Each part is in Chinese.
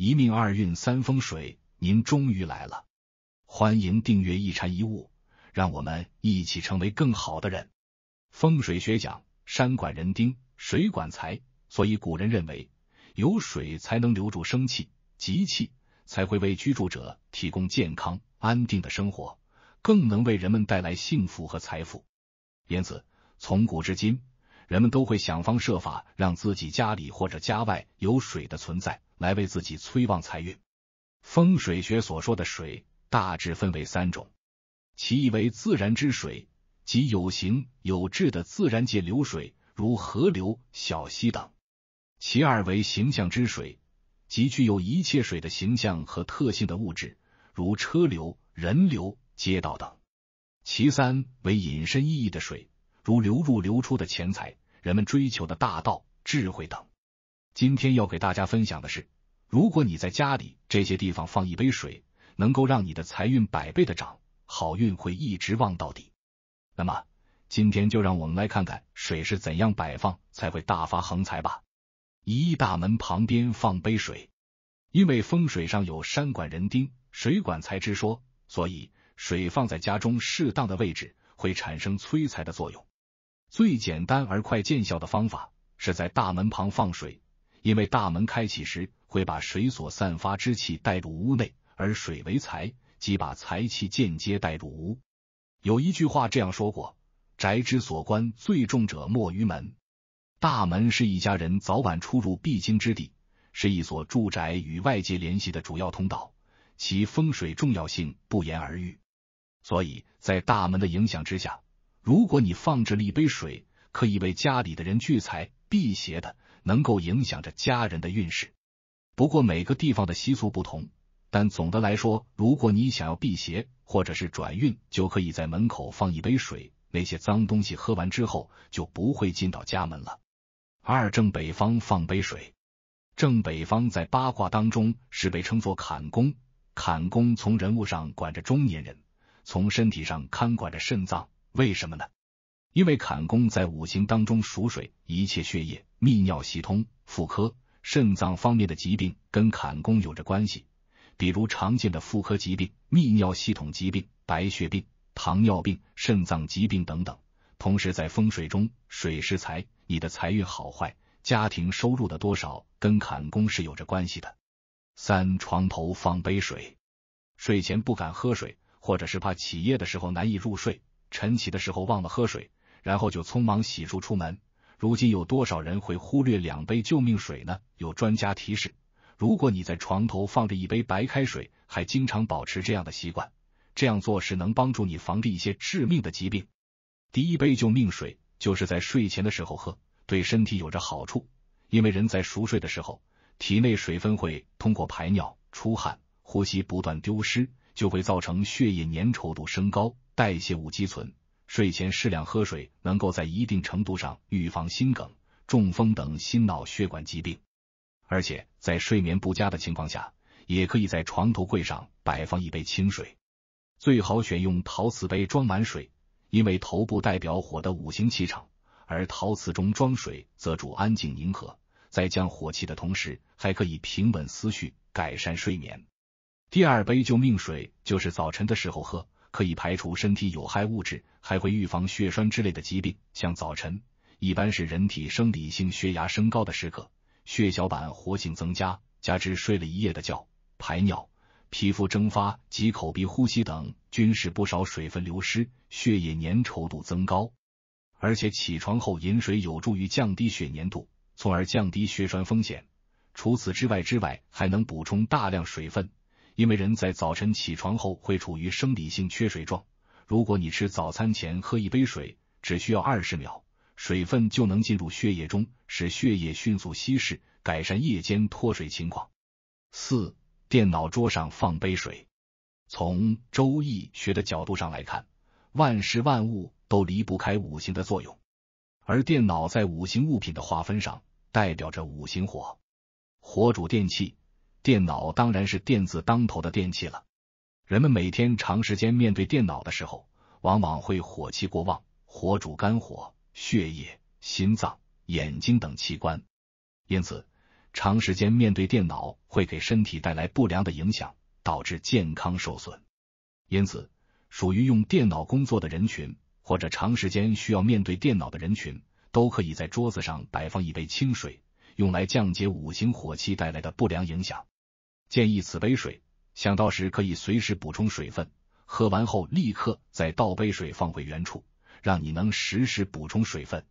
一命二运三风水，您终于来了，欢迎订阅一禅一悟，让我们一起成为更好的人。风水学讲，山管人丁，水管财，所以古人认为有水才能留住生气，吉气才会为居住者提供健康安定的生活，更能为人们带来幸福和财富。因此，从古至今。人们都会想方设法让自己家里或者家外有水的存在，来为自己催旺财运。风水学所说的水大致分为三种：其一为自然之水，即有形有质的自然界流水，如河流、小溪等；其二为形象之水，即具有一切水的形象和特性的物质，如车流、人流、街道等；其三为隐身意义的水。如流入流出的钱财，人们追求的大道、智慧等。今天要给大家分享的是，如果你在家里这些地方放一杯水，能够让你的财运百倍的涨，好运会一直旺到底。那么，今天就让我们来看看水是怎样摆放才会大发横财吧。一大门旁边放杯水，因为风水上有山管人丁，水管财之说，所以水放在家中适当的位置会产生催财的作用。最简单而快见效的方法，是在大门旁放水，因为大门开启时会把水所散发之气带入屋内，而水为财，即把财气间接带入屋。有一句话这样说过：“宅之所关最重者，莫于门。”大门是一家人早晚出入必经之地，是一所住宅与外界联系的主要通道，其风水重要性不言而喻。所以在大门的影响之下。如果你放置了一杯水，可以为家里的人聚财、辟邪的，能够影响着家人的运势。不过每个地方的习俗不同，但总的来说，如果你想要辟邪或者是转运，就可以在门口放一杯水。那些脏东西喝完之后就不会进到家门了。二正北方放杯水，正北方在八卦当中是被称作坎宫，坎宫从人物上管着中年人，从身体上看管着肾脏。为什么呢？因为坎宫在五行当中属水，一切血液、泌尿系统、妇科、肾脏方面的疾病跟坎宫有着关系，比如常见的妇科疾病、泌尿系统疾病、白血病、糖尿病、肾脏疾病等等。同时，在风水中，水是财，你的财运好坏、家庭收入的多少跟坎宫是有着关系的。三床头放杯水，睡前不敢喝水，或者是怕起夜的时候难以入睡。晨起的时候忘了喝水，然后就匆忙洗漱出门。如今有多少人会忽略两杯救命水呢？有专家提示，如果你在床头放着一杯白开水，还经常保持这样的习惯，这样做是能帮助你防治一些致命的疾病。第一杯救命水就是在睡前的时候喝，对身体有着好处，因为人在熟睡的时候，体内水分会通过排尿、出汗、呼吸不断丢失。就会造成血液粘稠度升高，代谢物积存。睡前适量喝水，能够在一定程度上预防心梗、中风等心脑血管疾病。而且在睡眠不佳的情况下，也可以在床头柜上摆放一杯清水，最好选用陶瓷杯装满水，因为头部代表火的五行气场，而陶瓷中装水则主安静宁和，在降火气的同时，还可以平稳思绪，改善睡眠。第二杯救命水就是早晨的时候喝，可以排除身体有害物质，还会预防血栓之类的疾病。像早晨一般是人体生理性血压升高的时刻，血小板活性增加，加之睡了一夜的觉、排尿、皮肤蒸发及口鼻呼吸等，均使不少水分流失，血液粘稠度增高。而且起床后饮水有助于降低血粘度，从而降低血栓风险。除此之外，之外还能补充大量水分。因为人在早晨起床后会处于生理性缺水状，如果你吃早餐前喝一杯水，只需要二十秒，水分就能进入血液中，使血液迅速稀释，改善夜间脱水情况。四，电脑桌上放杯水。从周易学的角度上来看，万事万物都离不开五行的作用，而电脑在五行物品的划分上代表着五行火，火主电器。电脑当然是电子当头的电器了。人们每天长时间面对电脑的时候，往往会火气过旺，火主肝火、血液、心脏、眼睛等器官，因此长时间面对电脑会给身体带来不良的影响，导致健康受损。因此，属于用电脑工作的人群或者长时间需要面对电脑的人群，都可以在桌子上摆放一杯清水。用来降解五行火气带来的不良影响，建议此杯水，想到时可以随时补充水分，喝完后立刻再倒杯水放回原处，让你能实时补充水分。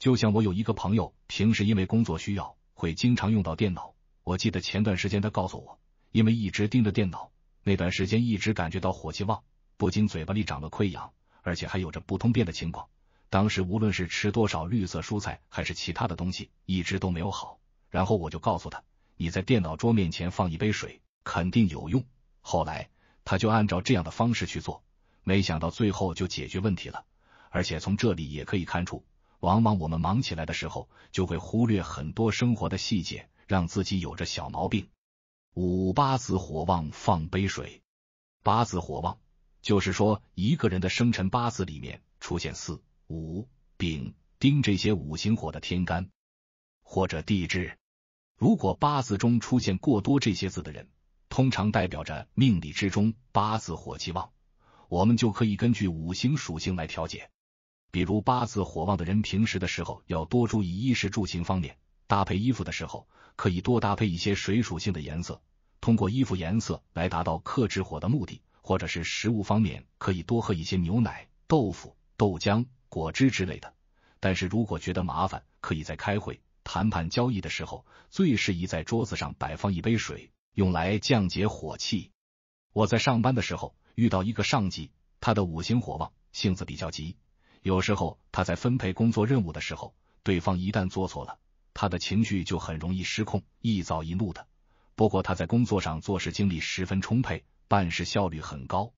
就像我有一个朋友，平时因为工作需要会经常用到电脑，我记得前段时间他告诉我，因为一直盯着电脑，那段时间一直感觉到火气旺，不仅嘴巴里长了溃疡，而且还有着不通便的情况。当时无论是吃多少绿色蔬菜，还是其他的东西，一直都没有好。然后我就告诉他，你在电脑桌面前放一杯水，肯定有用。后来他就按照这样的方式去做，没想到最后就解决问题了。而且从这里也可以看出，往往我们忙起来的时候，就会忽略很多生活的细节，让自己有着小毛病。五八字火旺放杯水，八字火旺就是说一个人的生辰八字里面出现四。五丙丁这些五行火的天干或者地支，如果八字中出现过多这些字的人，通常代表着命理之中八字火气旺。我们就可以根据五行属性来调节，比如八字火旺的人，平时的时候要多注意衣食住行方面，搭配衣服的时候可以多搭配一些水属性的颜色，通过衣服颜色来达到克制火的目的，或者是食物方面可以多喝一些牛奶、豆腐、豆浆。果汁之类的，但是如果觉得麻烦，可以在开会、谈判、交易的时候，最适宜在桌子上摆放一杯水，用来降解火气。我在上班的时候遇到一个上级，他的五行火旺，性子比较急，有时候他在分配工作任务的时候，对方一旦做错了，他的情绪就很容易失控，一早一怒的。不过他在工作上做事精力十分充沛，办事效率很高，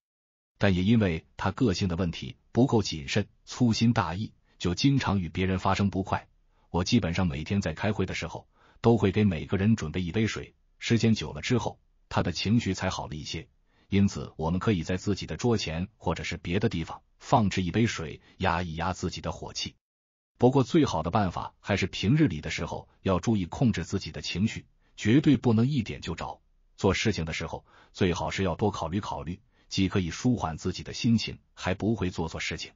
但也因为他个性的问题。不够谨慎，粗心大意，就经常与别人发生不快。我基本上每天在开会的时候，都会给每个人准备一杯水。时间久了之后，他的情绪才好了一些。因此，我们可以在自己的桌前或者是别的地方放置一杯水，压一压自己的火气。不过，最好的办法还是平日里的时候要注意控制自己的情绪，绝对不能一点就着。做事情的时候，最好是要多考虑考虑。既可以舒缓自己的心情，还不会做错事情。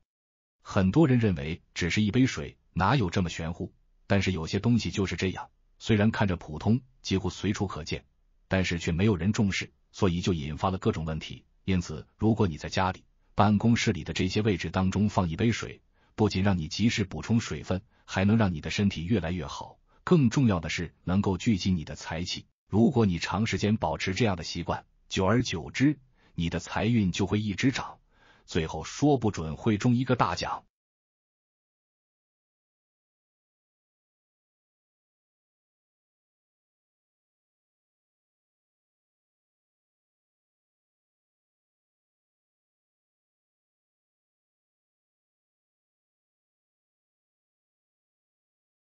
很多人认为只是一杯水，哪有这么玄乎？但是有些东西就是这样，虽然看着普通，几乎随处可见，但是却没有人重视，所以就引发了各种问题。因此，如果你在家里、办公室里的这些位置当中放一杯水，不仅让你及时补充水分，还能让你的身体越来越好。更重要的是，能够聚集你的财气。如果你长时间保持这样的习惯，久而久之。你的财运就会一直涨，最后说不准会中一个大奖。